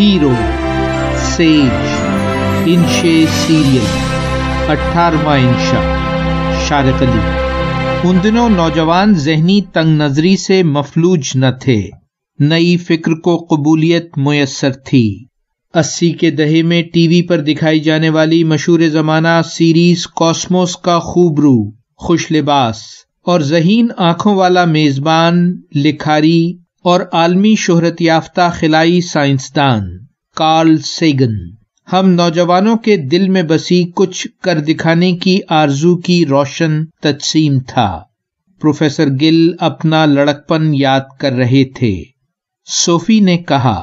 hero सेज इंशे serial अट्ठारवा इंशा शारक अली उन दिनों नौजवान जहनी तंग नजरी से मफलूज न थे नई फिक्र को कबूलियत मैसर थी अस्सी के दहे में टीवी पर दिखाई जाने वाली मशहूर जमाना सीरीज कॉस्मोस का खूबरू खुश लिबास और जहीन आंखों वाला मेजबान लिखारी और आलमी शोहरत याफ्ता खिलाई साइंसदान कार्ल सेगन हम नौजवानों के दिल में बसी कुछ कर दिखाने की आरजू की रोशन तकसीम था प्रोफेसर गिल अपना लड़कपन याद कर रहे थे सोफी ने कहा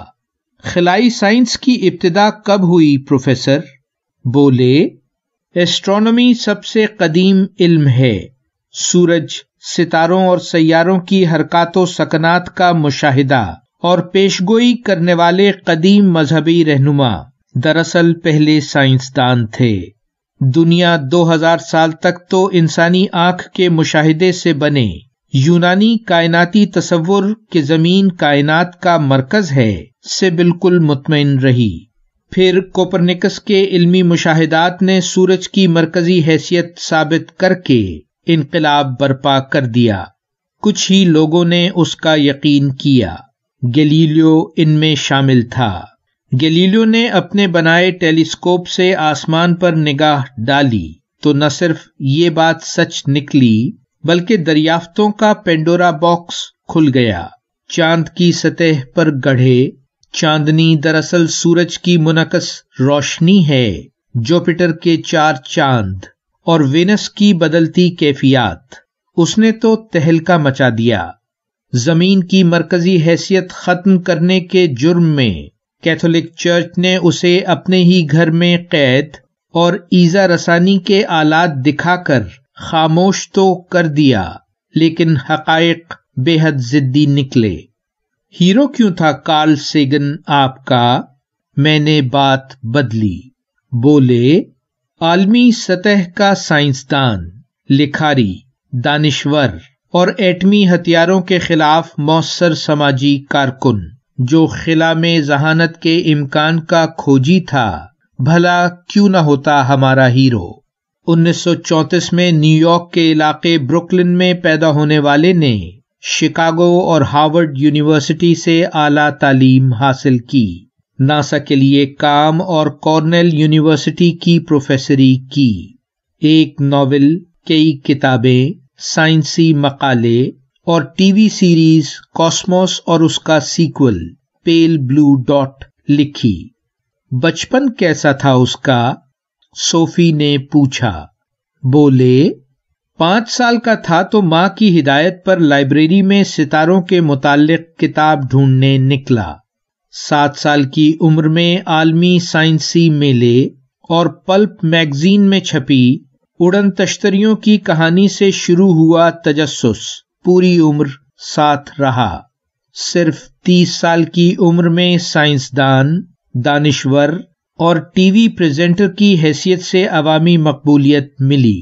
खिलाई साइंस की इब्तदा कब हुई प्रोफेसर बोले एस्ट्रोनॉमी सबसे कदीम इल्म है सूरज सितारों और सैारों की हरकत सकनात का मुशाहिदा और पेशगोई करने वाले कदीम मजहबी रहनुमा दरअसल पहले साइंसदान थे दुनिया 2000 साल तक तो इंसानी आंख के मुशाहिदे से बने यूनानी कायनाती तस्वुर के जमीन कायनात का मरकज है से बिल्कुल मुतमिन रही फिर कोपरनिकस के इल्मी मुशाहिदात ने सूरज की मरकजी हैसियत साबित करके इनकलाब बर्पा कर दिया कुछ ही लोगों ने उसका यकीन किया गलीलियो इनमें शामिल था गलीलियो ने अपने बनाए टेलीस्कोप से आसमान पर निगाह डाली तो न सिर्फ ये बात सच निकली बल्कि दरियाफ्तों का पेंडोरा बॉक्स खुल गया चांद की सतह पर गढ़े चांदनी दरअसल सूरज की मुनकस रोशनी है जुपिटर के चार चांद और वेनस की बदलती कैफियात उसने तो तहलका मचा दिया जमीन की मरकजी हैसियत खत्म करने के जुर्म में कैथोलिक चर्च ने उसे अपने ही घर में कैद और ईजा रसानी के आलात दिखाकर खामोश तो कर दिया लेकिन हकायक बेहद जिद्दी निकले हीरो क्यों था कार्ल सेगन आपका मैंने बात बदली बोले आलमी सतह का साइंसदान लिखारी दानिश्वर और एटमी हथियारों के खिलाफ मौसर समाजी कारकुन जो खिला में जहानत के इम्कान का खोजी था भला क्यों न होता हमारा हीरो 1934 में न्यूयॉर्क के इलाके ब्रुकलिन में पैदा होने वाले ने शिकागो और हार्वर्ड यूनिवर्सिटी से आला तालीम हासिल की नासा के लिए काम और कॉर्नेल यूनिवर्सिटी की प्रोफेसरी की एक नावल कई किताबें साइंसी मकाले और टीवी सीरीज कॉस्मोस और उसका सीक्वल पेल ब्लू डॉट लिखी बचपन कैसा था उसका सोफी ने पूछा बोले पांच साल का था तो मां की हिदायत पर लाइब्रेरी में सितारों के मुतालिक किताब ढूंढने निकला सात साल की उम्र में आलमी साइंसी मेले और पल्प मैगजीन में छपी उड़न तश्तरियों की कहानी से शुरू हुआ तजस्स पूरी उम्र साथ रहा सिर्फ तीस साल की उम्र में साइंसदान दानिश्वर और टीवी प्रेजेंटर की हैसियत से अवामी मकबूलियत मिली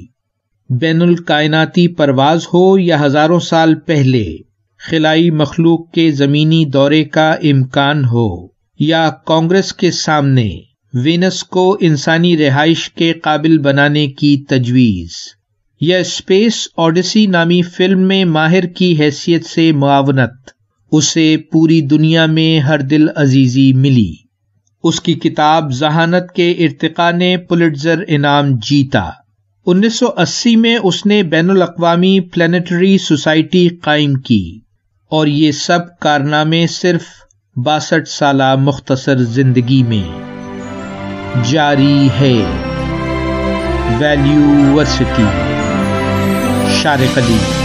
बैनुल कायनाती परवाज हो या हजारों साल पहले खिलाई मखलूक के जमीनी दौरे का इम्कान हो या कांग्रेस के सामने वेनस को इंसानी रिहाइश के काबिल बनाने की तजवीज यह स्पेस ऑडिसी नामी फिल्म में माहिर की हैसियत से मुआवनत उसे पूरी दुनिया में हर दिल अजीजी मिली उसकी किताब जहानत के इरतका ने पुलिटजर इनाम जीता 1980 में उसने बैन अवी प्लानटरी सोसाइटी कायम की और ये सब कारनामे सिर्फ बासठ साल मुख्तसर जिंदगी में जारी है वैल्यूवर्सिटी शारिक अली